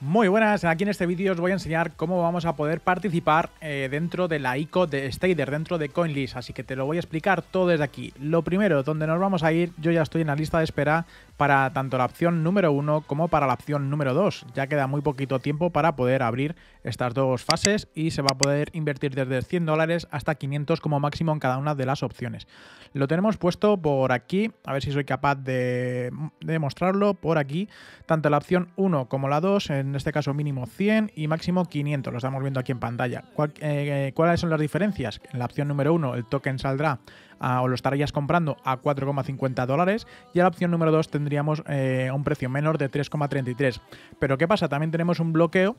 Muy buenas, aquí en este vídeo os voy a enseñar cómo vamos a poder participar eh, dentro de la ICO de Stader, dentro de CoinList, así que te lo voy a explicar todo desde aquí. Lo primero, donde nos vamos a ir, yo ya estoy en la lista de espera para tanto la opción número 1 como para la opción número 2, ya queda muy poquito tiempo para poder abrir estas dos fases y se va a poder invertir desde 100 dólares hasta 500 como máximo en cada una de las opciones. Lo tenemos puesto por aquí, a ver si soy capaz de, demostrarlo mostrarlo por aquí, tanto la opción 1 como la 2 en en este caso mínimo 100 y máximo 500, lo estamos viendo aquí en pantalla. Eh, ¿Cuáles son las diferencias? En la opción número 1 el token saldrá o lo estarías comprando a 4,50 dólares y en la opción número 2 tendríamos eh, un precio menor de 3,33. Pero ¿qué pasa? También tenemos un bloqueo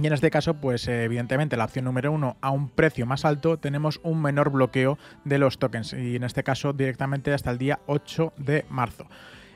y en este caso, pues eh, evidentemente la opción número 1 a un precio más alto tenemos un menor bloqueo de los tokens y en este caso directamente hasta el día 8 de marzo.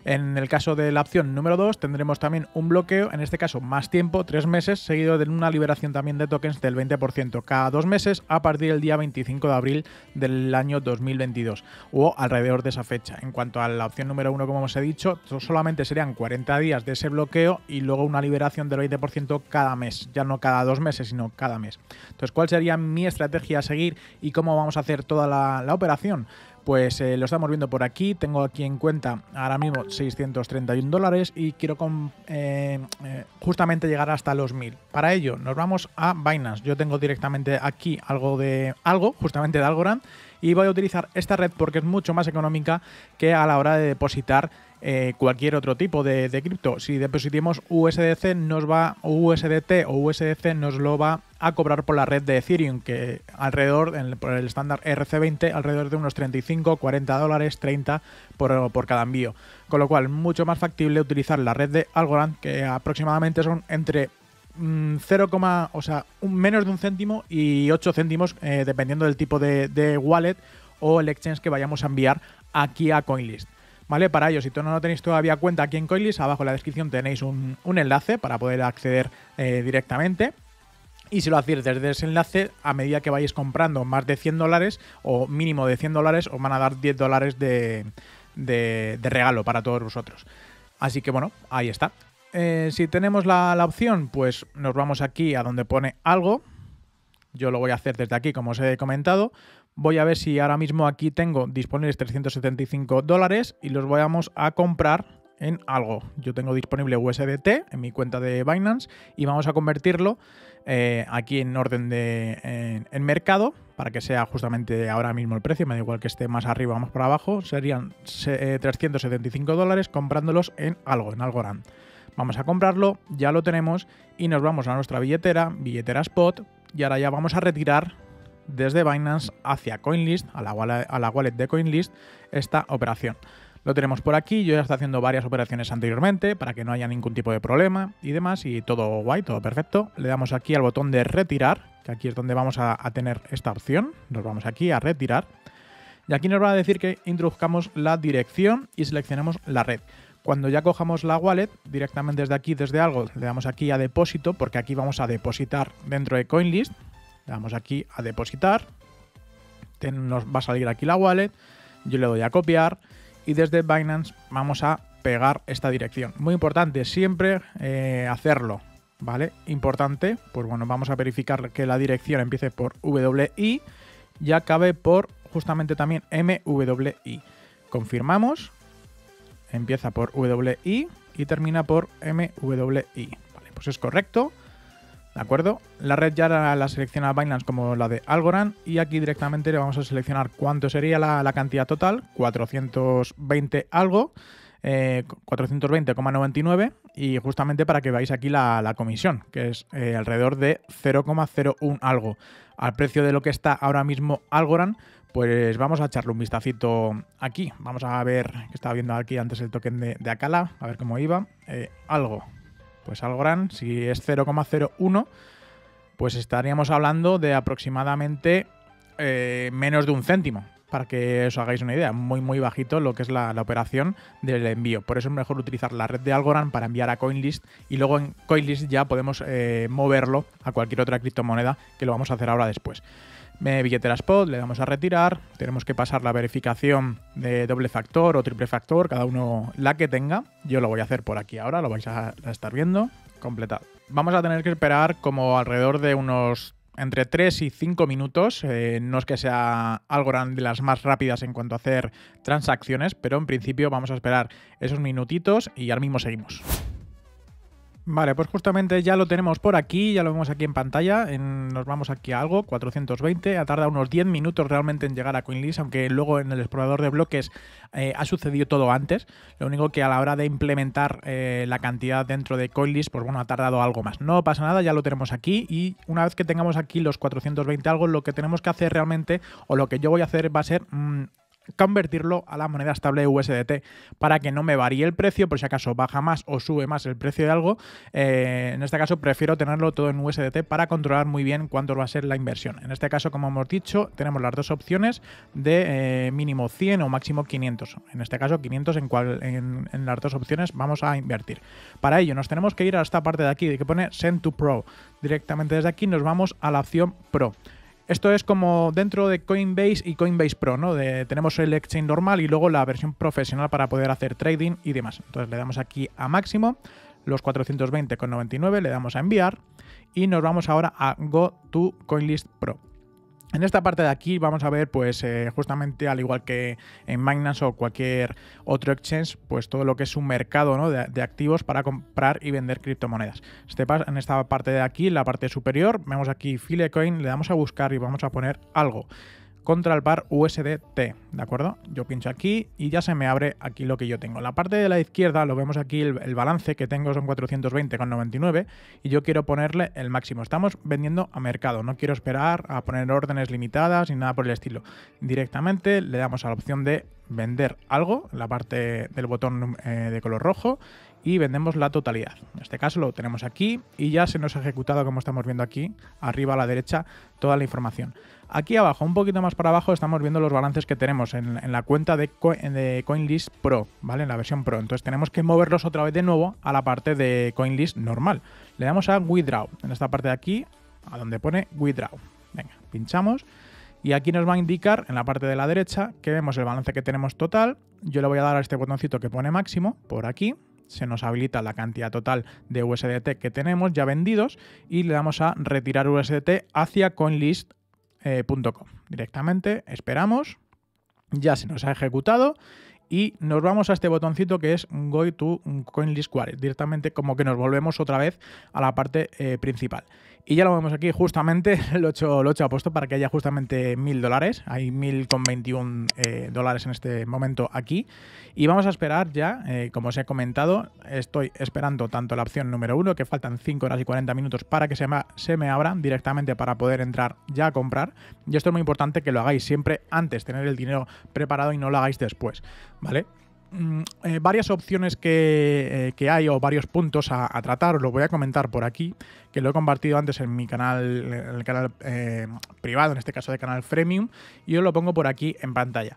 En el caso de la opción número 2 tendremos también un bloqueo, en este caso más tiempo, tres meses, seguido de una liberación también de tokens del 20% cada dos meses a partir del día 25 de abril del año 2022 o alrededor de esa fecha. En cuanto a la opción número 1, como os he dicho, solamente serían 40 días de ese bloqueo y luego una liberación del 20% cada mes, ya no cada dos meses, sino cada mes. Entonces, ¿cuál sería mi estrategia a seguir y cómo vamos a hacer toda la, la operación? pues eh, lo estamos viendo por aquí. Tengo aquí en cuenta ahora mismo 631 dólares y quiero con, eh, eh, justamente llegar hasta los 1000. Para ello, nos vamos a Binance. Yo tengo directamente aquí algo de algo, justamente de Algorand y voy a utilizar esta red porque es mucho más económica que a la hora de depositar eh, cualquier otro tipo de, cripto. Si depositemos USDC nos va USDT o USDC nos lo va a cobrar por la red de Ethereum, que alrededor, por el estándar RC20, alrededor de unos 35, 40 dólares, 30 por, por, cada envío. Con lo cual, mucho más factible utilizar la red de Algorand, que aproximadamente son entre 0, mm, o sea, un, menos de un céntimo y 8 céntimos, eh, dependiendo del tipo de, wallet o el exchange que vayamos a enviar aquí a CoinList. ¿Vale? Para ello, si tú no tenéis todavía cuenta aquí en CoinList, abajo en la descripción tenéis un, enlace para poder acceder eh, directamente. Y si lo hacéis desde ese enlace, a medida que vayáis comprando más de 100 dólares o mínimo de 100 dólares, os van a dar 10 dólares de, de, de regalo para todos vosotros. Así que bueno, ahí está. Eh, si tenemos la, opción, pues nos vamos aquí a donde pone algo. Yo lo voy a hacer desde aquí, como os he comentado. Voy a ver si ahora mismo aquí tengo disponibles 375 dólares y los vamos a comprar en algo. Yo tengo disponible USDT en mi cuenta de Binance y vamos a convertirlo eh, aquí en orden de en, mercado para que sea justamente ahora mismo el precio. Me da igual que esté más arriba o más para abajo. Serían 375 eh, dólares comprándolos en algo, en Algorand. Vamos a comprarlo, ya lo tenemos y nos vamos a nuestra billetera, billetera spot, y ahora ya vamos a retirar desde Binance hacia CoinList, a la, wallet, de CoinList, esta operación. Lo tenemos por aquí, yo ya estoy haciendo varias operaciones anteriormente para que no haya ningún tipo de problema y demás, y todo guay, todo perfecto. Le damos aquí al botón de retirar, que aquí es donde vamos a, a tener esta opción. Nos vamos aquí a retirar. Y aquí nos va a decir que introduzcamos la dirección y seleccionamos la red. Cuando ya cojamos la wallet, directamente desde aquí, desde algo, le damos aquí a depósito, porque aquí vamos a depositar dentro de CoinList. Le damos aquí a depositar. nos va a salir aquí la wallet. Yo le doy a copiar. Y desde Binance vamos a pegar esta dirección. Muy importante, siempre eh, hacerlo. ¿Vale? Importante. Pues bueno, vamos a verificar que la dirección empiece por WI y acabe por justamente también MWI. Confirmamos Empieza por WI y termina por MWI. Vale, pues es correcto. ¿De acuerdo? La red ya la, selecciona Binance como la de Algorand y aquí directamente le vamos a seleccionar cuánto sería la, la cantidad total, 420 algo. 420,99 eh, y justamente para que veáis aquí la, comisión, que es eh, alrededor de 0,01 algo. Al precio de lo que está ahora mismo Algorand, pues vamos a echarle un vistacito aquí. Vamos a ver, que estaba viendo aquí antes el token de, Acala, a ver cómo iba. Eh, algo. Pues Algorand, si es 0,01, pues estaríamos hablando de aproximadamente menos de un céntimo para que os hagáis una idea, muy muy bajito lo que es la, operación del envío. Por eso es mejor utilizar la red de Algorand para enviar a CoinList y luego en CoinList ya podemos eh, moverlo a cualquier otra criptomoneda que lo vamos a hacer ahora después. Me billetera spot, le damos a retirar, tenemos que pasar la verificación de doble factor o triple factor, cada uno la que tenga. Yo lo voy a hacer por aquí ahora, lo vais a estar viendo. Completado. Vamos a tener que esperar como alrededor de unos entre 3 y 5 minutos. Eh, no es que sea algo de las más rápidas en cuanto a hacer transacciones, pero en principio vamos a esperar esos minutitos y ahora mismo seguimos. Vale, pues justamente ya lo tenemos por aquí, ya lo vemos aquí en pantalla, nos vamos aquí a algo, 420, ha tardado unos 10 minutos realmente en llegar a CoinList, aunque luego en el explorador de bloques eh, ha sucedido todo antes, lo único que a la hora de implementar eh, la cantidad dentro de CoinList, pues bueno, ha tardado algo más. No pasa nada, ya lo tenemos aquí y una vez que tengamos aquí los 420 algo, lo que tenemos que hacer realmente, o lo que yo voy a hacer va a ser... Mm, convertirlo a la moneda estable USDT para que no me varíe el precio por si acaso baja más o sube más el precio de algo. Eh, en este caso prefiero tenerlo todo en USDT para controlar muy bien cuánto va a ser la inversión. En este caso, como hemos dicho, tenemos las dos opciones de eh, mínimo 100 o máximo 500. En este caso, 500 en, cual, en, las dos opciones vamos a invertir. Para ello nos tenemos que ir a esta parte de aquí que pone Send to Pro. Directamente desde aquí nos vamos a la opción Pro. Esto es como dentro de Coinbase y Coinbase Pro, ¿no? tenemos el exchange normal y luego la versión profesional para poder hacer trading y demás. Entonces le damos aquí a máximo, los 420,99, le damos a enviar y nos vamos ahora a Go to Coinlist Pro. En esta parte de aquí vamos a ver, pues eh, justamente al igual que en Binance o cualquier otro exchange, pues todo lo que es un mercado de, activos para comprar y vender criptomonedas. Este, en esta parte de aquí, la parte superior, vemos aquí Filecoin, le damos a buscar y vamos a poner algo contra el bar USDT, ¿de acuerdo? Yo pincho aquí y ya se me abre aquí lo que yo tengo. La parte de la izquierda, lo vemos aquí, el, balance que tengo son 420,99 y yo quiero ponerle el máximo. Estamos vendiendo a mercado, no quiero esperar a poner órdenes limitadas ni nada por el estilo. Directamente le damos a la opción de vender algo, la parte del botón eh, de color rojo, y vendemos la totalidad. En este caso lo tenemos aquí y ya se nos ha ejecutado, como estamos viendo aquí, arriba a la derecha, toda la información. Aquí abajo, un poquito más para abajo, estamos viendo los balances que tenemos en, la cuenta de, de, CoinList Pro, ¿vale? En la versión Pro. Entonces tenemos que moverlos otra vez de nuevo a la parte de CoinList normal. Le damos a Withdraw, en esta parte de aquí, a donde pone Withdraw. Venga, pinchamos. Y aquí nos va a indicar en la parte de la derecha que vemos el balance que tenemos total. Yo le voy a dar a este botoncito que pone máximo por aquí. Se nos habilita la cantidad total de USDT que tenemos ya vendidos y le damos a retirar USDT hacia CoinList eh, directamente esperamos, ya se nos ha ejecutado y nos vamos a este botoncito que es Go to list square directamente como que nos volvemos otra vez a la parte eh, principal. Y ya lo vemos aquí, justamente lo he hecho a puesto para que haya justamente 1.000 dólares. Hay con 21 eh, dólares en este momento aquí. Y vamos a esperar ya, eh, como os he comentado, estoy esperando tanto la opción número 1, que faltan 5 horas y 40 minutos para que se me, se me abra directamente para poder entrar ya a comprar. Y esto es muy importante que lo hagáis siempre antes, tener el dinero preparado y no lo hagáis después, ¿vale? Mm, eh, varias opciones eh, que, hay o varios puntos a, tratar, os lo voy a comentar por aquí, que lo he compartido antes en mi canal, el canal eh, privado, en este caso de canal Freemium, y os lo pongo por aquí en pantalla.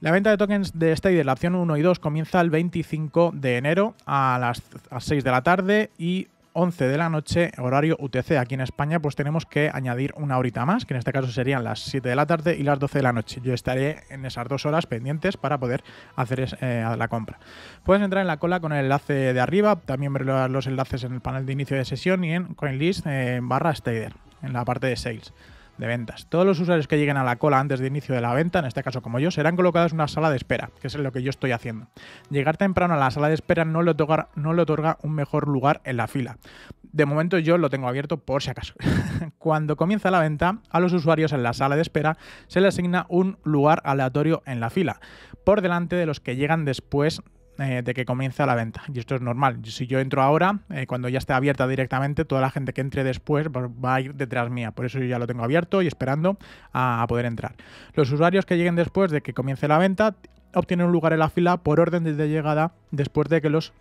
La venta de tokens de Stadia, la opción 1 y 2, comienza el 25 de enero a las 6 de la tarde y 11 de la noche, horario UTC. Aquí en España, pues tenemos que añadir una horita más, que en este caso serían las 7 de la tarde y las 12 de la noche. Yo estaré en esas dos horas pendientes para poder hacer eh, la compra. Puedes entrar en la cola con el enlace de arriba, también ver los enlaces en el panel de inicio de sesión y en CoinList eh, barra Stader, en la parte de Sales de ventas. Todos los usuarios que lleguen a la cola antes de inicio de la venta, en este caso como yo, serán colocados en una sala de espera, que es lo que yo estoy haciendo. Llegar temprano a la sala de espera no le otorga, no le otorga un mejor lugar en la fila. De momento yo lo tengo abierto por si acaso. Cuando comienza la venta, a los usuarios en la sala de espera se le asigna un lugar aleatorio en la fila, por delante de los que llegan después eh, de que comience la venta. Y esto es normal. Si yo entro ahora, eh, cuando ya esté abierta directamente, toda la gente que entre después va a ir detrás mía. Por eso yo ya lo tengo abierto y esperando a, poder entrar. Los usuarios que lleguen después de que comience la venta obtienen un lugar en la fila por orden de llegada después de que los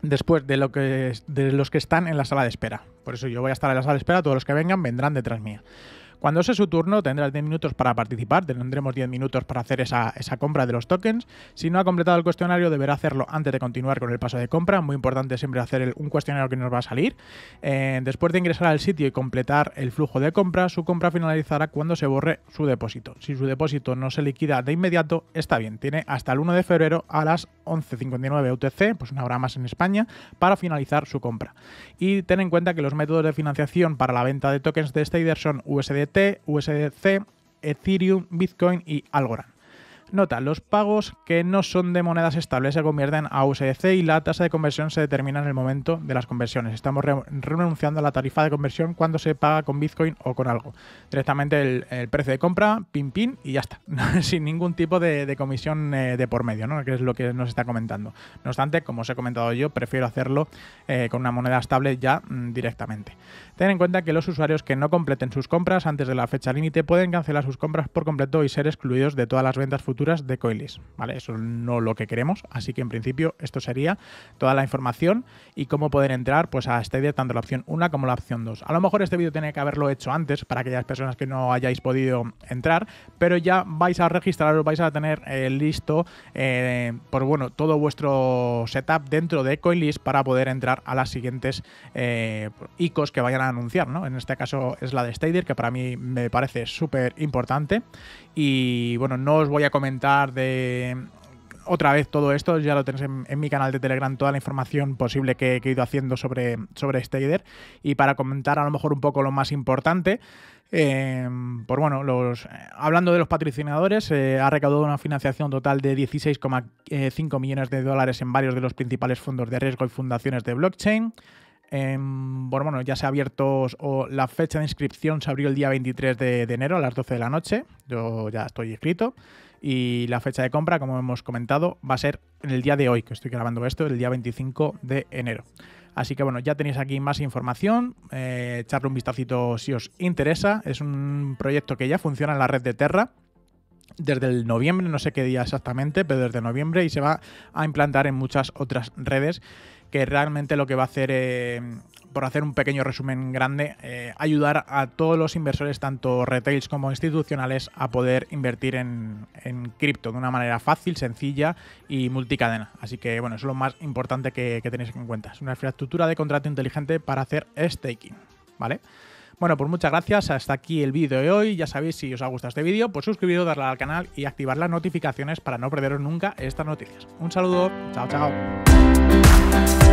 después de, lo que, de los que están en la sala de espera. Por eso yo voy a estar en la sala de espera, todos los que vengan vendrán detrás mía. Cuando sea su turno tendrá 10 minutos para participar, tendremos 10 minutos para hacer esa, compra de los tokens. Si no ha completado el cuestionario deberá hacerlo antes de continuar con el paso de compra. Muy importante siempre hacer un cuestionario que nos va a salir. Eh, después de ingresar al sitio y completar el flujo de compra, su compra finalizará cuando se borre su depósito. Si su depósito no se liquida de inmediato, está bien. Tiene hasta el 1 de febrero a las 11.59 UTC, pues una hora más en España, para finalizar su compra. Y ten en cuenta que los métodos de financiación para la venta de tokens de Stader son USDT, USDC, Ethereum, Bitcoin y Algorand. Nota, los pagos que no son de monedas estables se convierten a USDC y la tasa de conversión se determina en el momento de las conversiones. Estamos renunciando a la tarifa de conversión cuando se paga con Bitcoin o con algo. Directamente el, precio de compra, pin pin y ya está. Sin ningún tipo de, comisión eh, de por medio, ¿no? que es lo que nos está comentando. No obstante, como os he comentado yo, prefiero hacerlo eh, con una moneda estable ya mm, directamente. Ten en cuenta que los usuarios que no completen sus compras antes de la fecha límite pueden cancelar sus compras por completo y ser excluidos de todas las ventas futuras de coilis. ¿vale? Eso no lo que queremos, así que en principio esto sería toda la información y cómo poder entrar pues, a Stadia, tanto la opción 1 como la opción 2. A lo mejor este vídeo tiene que haberlo hecho antes para aquellas personas que no hayáis podido entrar, pero ya vais a registraros, vais a tener eh, listo eh, por pues, bueno, todo vuestro setup dentro de Coilis para poder entrar a las siguientes eh, ICOs que vayan a anunciar. ¿no? En este caso es la de Stadia, que para mí me parece súper importante. Y bueno, no os voy a comentar comentar de otra vez todo esto, ya lo tenéis en, mi canal de Telegram, toda la información posible que, he ido haciendo sobre, sobre Stader. Y para comentar a lo mejor un poco lo más importante, eh, pues bueno, los, eh, hablando de los patrocinadores, eh, ha recaudado una financiación total de 16,5 millones de dólares en varios de los principales fondos de riesgo y fundaciones de blockchain. Eh, bueno, bueno, ya se ha abierto la fecha de inscripción se abrió el día 23 de, de enero a las 12 de la noche. Yo ya estoy inscrito y la fecha de compra, como hemos comentado, va a ser en el día de hoy, que estoy grabando esto, el día 25 de enero. Así que bueno, ya tenéis aquí más información, eh, echarle un vistacito si os interesa. Es un proyecto que ya funciona en la red de Terra desde el noviembre, no sé qué día exactamente, pero desde noviembre y se va a implantar en muchas otras redes que realmente lo que va a hacer eh, por hacer un pequeño resumen grande, eh, ayudar a todos los inversores, tanto retails como institucionales, a poder invertir en, cripto de una manera fácil, sencilla y multicadena. Así que, bueno, eso es lo más importante que, tenéis en cuenta. Es una infraestructura de contrato inteligente para hacer staking, ¿vale? Bueno, pues muchas gracias. Hasta aquí el vídeo de hoy. Ya sabéis, si os ha gustado este vídeo, pues suscribiros, darle al canal y activar las notificaciones para no perderos nunca estas noticias. Un saludo. Chao, chao.